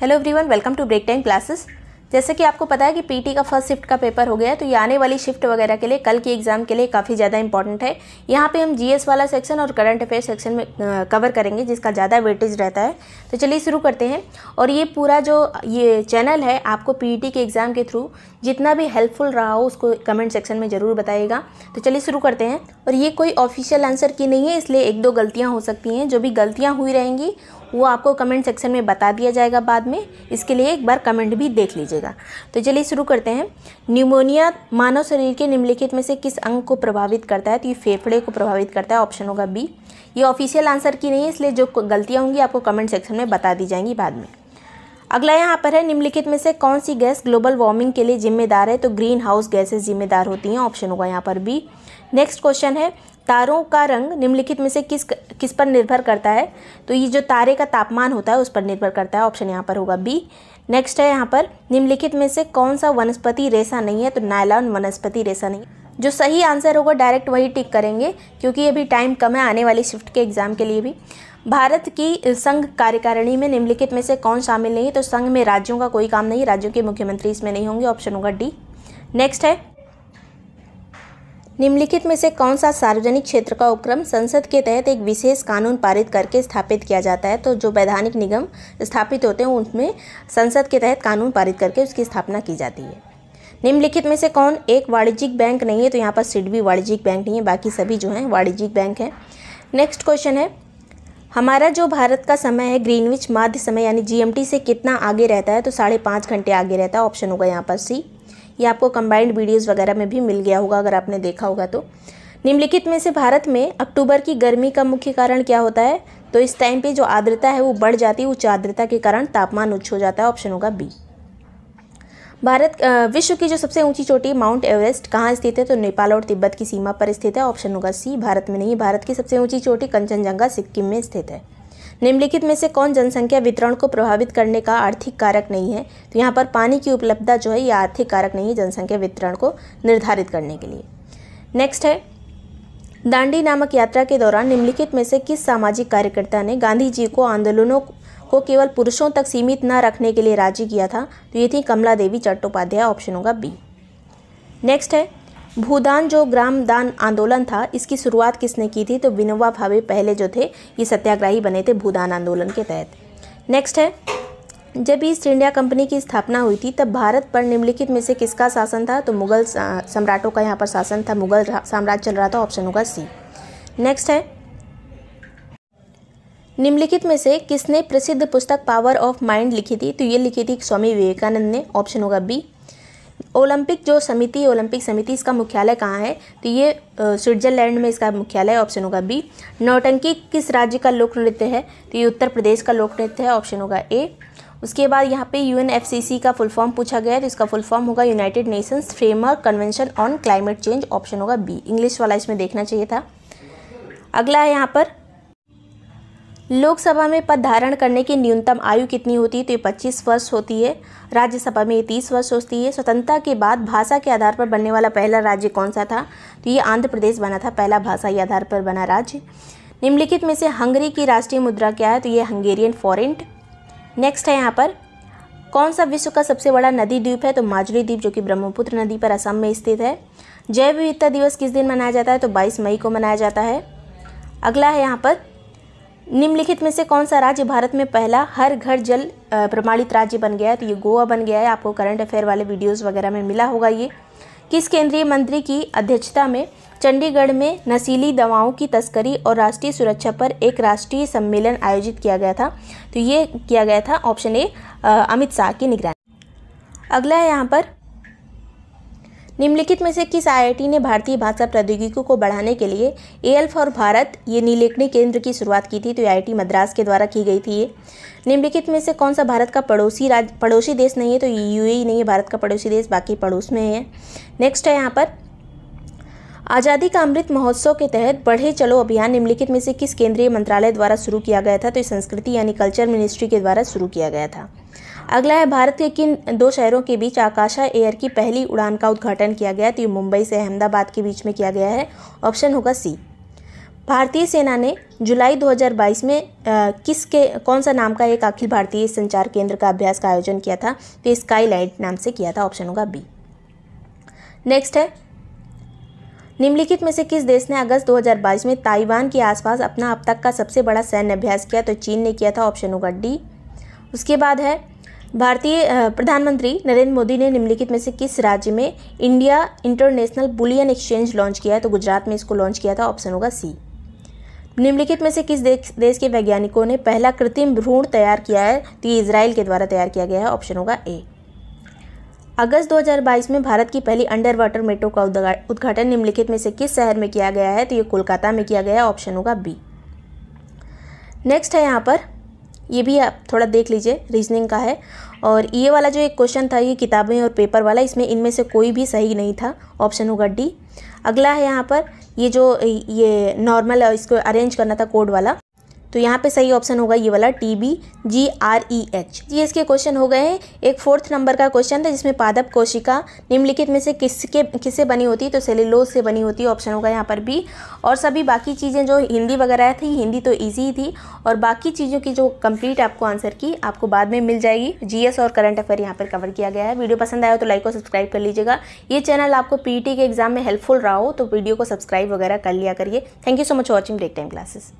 hello everyone welcome to break time classes जैसे कि आपको पता है कि पीटी का फर्स्ट शिफ्ट का पेपर हो गया है तो ये आने वाली शिफ्ट वगैरह के लिए कल की एग्ज़ाम के लिए काफ़ी ज़्यादा इंपॉर्टेंट है यहाँ पे हम जीएस वाला सेक्शन और करंट अफेयर सेक्शन में कवर करेंगे जिसका ज़्यादा वेटेज रहता है तो चलिए शुरू करते हैं और ये पूरा जो ये चैनल है आपको पी के एग्ज़ाम के थ्रू जितना भी हेल्पफुल रहा हो उसको कमेंट सेक्शन में ज़रूर बताइएगा तो चलिए शुरू करते हैं और ये कोई ऑफिशियल आंसर की नहीं है इसलिए एक दो गलतियाँ हो सकती हैं जो भी गलतियाँ हुई रहेंगी वो आपको कमेंट सेक्शन में बता दिया जाएगा बाद में इसके लिए एक बार कमेंट भी देख लीजिएगा तो चलिए शुरू करते हैं न्यूमोनिया मानव शरीर के निम्नलिखित में से किस अंग को प्रभावित करता है तो ये फेफड़े को प्रभावित करता है ऑप्शन होगा बी ये ऑफिशियल आंसर की नहीं है इसलिए जो गलतियाँ होंगी आपको कमेंट सेक्शन में बता दी जाएंगी बाद में अगला यहाँ पर है निम्नलिखित में से कौन सी गैस ग्लोबल वार्मिंग के लिए जिम्मेदार है तो ग्रीन हाउस गैसेज जिम्मेदार होती हैं ऑप्शन होगा यहाँ पर बी नेक्स्ट क्वेश्चन है तारों का रंग निम्नलिखित में से किस किस पर निर्भर करता है तो ये जो तारे का तापमान होता है उस पर निर्भर करता है ऑप्शन यहाँ पर होगा बी नेक्स्ट है यहाँ पर निम्नलिखित में से कौन सा वनस्पति रेसा नहीं है तो नायलॉन वनस्पति रेसा नहीं जो सही आंसर होगा डायरेक्ट वही टिक करेंगे क्योंकि अभी टाइम कम है आने वाली शिफ्ट के एग्ज़ाम के लिए भी भारत की संघ कार्यकारिणी में निम्नलिखित में से कौन शामिल नहीं है तो संघ में राज्यों का कोई काम नहीं राज्यों के मुख्यमंत्री इसमें नहीं होंगे ऑप्शन होगा डी नेक्स्ट है निम्नलिखित में से कौन सा सार्वजनिक क्षेत्र का उपक्रम संसद के तहत एक विशेष कानून पारित करके स्थापित किया जाता है तो जो वैधानिक निगम स्थापित होते हैं उनमें संसद के तहत कानून पारित करके उसकी स्थापना की जाती है निम्नलिखित में से कौन एक वाणिज्यिक बैंक नहीं है तो यहाँ पर सिडबी वाणिज्यिक बैंक नहीं है बाकी सभी जो हैं वाणिज्यिक बैंक हैं नेक्स्ट क्वेश्चन है हमारा जो भारत का समय है ग्रीनविच माध्य समय यानी जीएमटी से कितना आगे रहता है तो साढ़े पाँच घंटे आगे रहता है ऑप्शन होगा यहाँ पर सी ये आपको कंबाइंड वीडियोस वगैरह में भी मिल गया होगा अगर आपने देखा होगा तो निम्नलिखित में से भारत में अक्टूबर की गर्मी का मुख्य कारण क्या होता है तो इस टाइम पे जो आर्द्रता है वो बढ़ जाती है उच्च आर्द्रता के कारण तापमान उच्च हो जाता है ऑप्शन होगा बी भारत विश्व की जो सबसे ऊंची चोटी माउंट एवरेस्ट कहाँ स्थित है तो नेपाल और तिब्बत की सीमा पर स्थित है ऑप्शन होगा सी भारत में नहीं भारत की सबसे ऊंची चोटी कंचनजंगा सिक्किम में स्थित है निम्नलिखित में से कौन जनसंख्या वितरण को प्रभावित करने का आर्थिक कारक नहीं है तो यहाँ पर पानी की उपलब्धता जो है ये आर्थिक कारक नहीं है जनसंख्या वितरण को निर्धारित करने के लिए नेक्स्ट है दांडी नामक यात्रा के दौरान निम्नलिखित में से किस सामाजिक कार्यकर्ता ने गांधी जी को आंदोलनों को केवल पुरुषों तक सीमित न रखने के लिए राजी किया था तो ये थी कमला देवी चट्टोपाध्याय ऑप्शन होगा बी नेक्स्ट है भूदान जो ग्राम दान आंदोलन था इसकी शुरुआत किसने की थी तो विनोबा भावे पहले जो थे ये सत्याग्रही बने थे भूदान आंदोलन के तहत नेक्स्ट है जब ईस्ट इंडिया कंपनी की स्थापना हुई थी तब भारत पर निम्नलिखित में से किसका शासन था तो मुगल सम्राटों का यहाँ पर शासन था मुगल साम्राज्य चल रहा था ऑप्शन होगा सी नेक्स्ट है निम्नलिखित में से किसने प्रसिद्ध पुस्तक पावर ऑफ माइंड लिखी थी तो ये लिखी थी स्वामी विवेकानंद ने ऑप्शन होगा बी ओलंपिक जो समिति ओलंपिक समिति इसका मुख्यालय कहाँ है तो ये स्विट्जरलैंड में इसका मुख्यालय ऑप्शन होगा बी नौटंकी किस राज्य का लोक नृत्य है तो ये उत्तर प्रदेश का लोक नृत्य है ऑप्शन होगा ए उसके बाद यहाँ पे यूएनएफसीसी का फुल फॉर्म पूछा गया है तो इसका फुल फॉर्म होगा United Nations Framework Convention on Climate Change option होगा बी इंग्लिश वाला इसमें देखना चाहिए था अगला है यहाँ पर लोकसभा में पद धारण करने की न्यूनतम आयु कितनी होती है तो ये पच्चीस वर्ष होती है राज्यसभा में ये तीस वर्ष होती है स्वतंत्रता के बाद भाषा के आधार पर बनने वाला पहला राज्य कौन सा था तो ये आंध्र प्रदेश बना था पहला भाषा ही आधार पर बना राज्य निम्नलिखित में से हंगरी की राष्ट्रीय मुद्रा क्या है तो ये हंगेरियन फॉरेंट नेक्स्ट है यहाँ पर कौन सा विश्व का सबसे बड़ा नदी द्वीप है तो माजुली द्वीप जो कि ब्रह्मपुत्र नदी पर असम में स्थित है जैव विविधता दिवस किस दिन मनाया जाता है तो 22 मई को मनाया जाता है अगला है यहाँ पर निम्नलिखित में से कौन सा राज्य भारत में पहला हर घर जल प्रमाणित राज्य बन गया है तो ये गोवा बन गया है आपको करंट अफेयर वाले वीडियोस वगैरह में मिला होगा ये किस केंद्रीय मंत्री की अध्यक्षता में चंडीगढ़ में नशीली दवाओं की तस्करी और राष्ट्रीय सुरक्षा पर एक राष्ट्रीय सम्मेलन आयोजित किया गया था तो ये किया गया था ऑप्शन ए अमित शाह की निगरानी अगला है यहाँ पर निम्नलिखित में से किस आईआईटी ने भारतीय भाषा प्रौद्योगिकी को बढ़ाने के लिए एल फॉर भारत ये नीलेखनी केंद्र की शुरुआत की थी तो आई मद्रास के द्वारा की गई थी ये निम्नलिखित में से कौन सा भारत का पड़ोसी राज्य पड़ोसी देश नहीं है तो यू नहीं है भारत का पड़ोसी देश बाकी पड़ोस में है नेक्स्ट है यहाँ पर आज़ादी का अमृत महोत्सव के तहत बढ़े चलो अभियान निम्नलिखित में से किस केंद्रीय मंत्रालय द्वारा शुरू किया गया था तो संस्कृति यानी कल्चर मिनिस्ट्री के द्वारा शुरू किया गया था अगला है भारत के किन दो शहरों के बीच आकाशा एयर की पहली उड़ान का उद्घाटन किया गया तो ये मुंबई से अहमदाबाद के बीच में किया गया है ऑप्शन होगा सी भारतीय सेना ने जुलाई 2022 में आ, किस के कौन सा नाम का एक अखिल भारतीय संचार केंद्र का अभ्यास का आयोजन किया था तो स्काईलाइट नाम से किया था ऑप्शन होगा बी नेक्स्ट है निम्नलिखित में से किस देश ने अगस्त 2022 में ताइवान के आसपास अपना अब तक का सबसे बड़ा सैन्य अभ्यास किया तो चीन ने किया था ऑप्शन होगा डी उसके बाद है भारतीय प्रधानमंत्री नरेंद्र मोदी ने निम्नलिखित में से किस राज्य में India International Bullion Exchange launch किया है तो गुजरात में इसको लॉन्च किया था ऑप्शन होगा सी निम्नलिखित में से किस देश देश के वैज्ञानिकों ने पहला कृत्रिम भ्रूण तैयार किया है तो ये इसराइल के द्वारा तैयार किया गया है ऑप्शन होगा ए अगस्त 2022 में भारत की पहली अंडर वाटर मेट्रो का उद्घाटन निम्नलिखित में से किस शहर में किया गया है तो ये कोलकाता में किया गया है ऑप्शन होगा बी नेक्स्ट है यहाँ पर ये भी आप थोड़ा देख लीजिए रीजनिंग का है और ये वाला जो एक क्वेश्चन था ये किताबें और पेपर वाला इसमें इनमें से कोई भी सही नहीं था ऑप्शन होगा डी अगला है यहाँ पर ये जो ये नॉर्मल इसको अरेंज करना था कोड वाला तो यहाँ पे सही ऑप्शन होगा ये वाला T B G R E H G इसके क्वेश्चन हो गए हैं एक फोर्थ नंबर का क्वेश्चन था जिसमें पादप कोशिका निम्नलिखित में से किसके किससे बनी होती है तो सेलिलोज से बनी होती है ऑप्शन होगा यहाँ पर भी और सभी बाकी चीज़ें जो हिंदी वगैरह थी हिंदी तो ईजी ही थी और बाकी चीज़ों की जो कम्प्लीट आपको आंसर की आपको बाद में मिल जाएगी जी और करंट अफेयर यहाँ पर कवर किया गया है वीडियो पसंद आया तो लाइक और सब्सक्राइब कर लीजिएगा ये चैनल आपको पी e के एग्जाम में हेल्पफुल रहा हो तो वीडियो को सब्सक्राइब वगैरह कर लिया करिए thank you so much watching break time classes